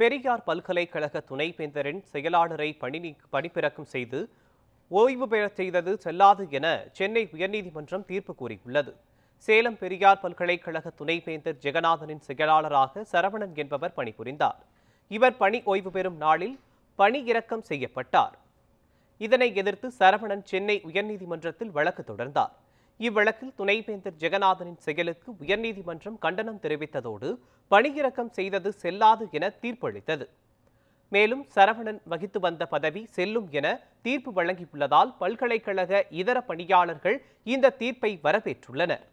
பெரியார் பல்கலைக்கழக துணைவேந்தரின் செயலாளரை பணி பணிப்பிறக்கம் செய்து ஓய்வு பெறச் செய்தது செல்லாது என சென்னை உயர்நீதிமன்றம் தீர்ப்பு கூறியுள்ளது சேலம் பெரியார் பல்கலைக்கழக துணைவேந்தர் ஜெகநாதனின் செயலாளராக சரவணன் என்பவர் பணிபுரிந்தார் இவர் பணி ஓய்வு பெறும் நாளில் பணி இறக்கம் செய்யப்பட்டார் இதனை எதிர்த்து சரவணன் சென்னை உயர்நீதிமன்றத்தில் வழக்கு தொடர்ந்தார் இவ்வழக்கில் துணைவேந்தர் ஜெகநாதனின் செயலுக்கு உயர்நீதிமன்றம் கண்டனம் தெரிவித்ததோடு பணியிறக்கம் செய்தது செல்லாது என தீர்ப்பளித்தது மேலும் சரவணன் வகித்து வந்த பதவி செல்லும் என தீர்ப்பு வழங்கியுள்ளதால் பல்கலைக்கழக இதர பணியாளர்கள் இந்த தீர்ப்பை வரவேற்றுள்ளனர்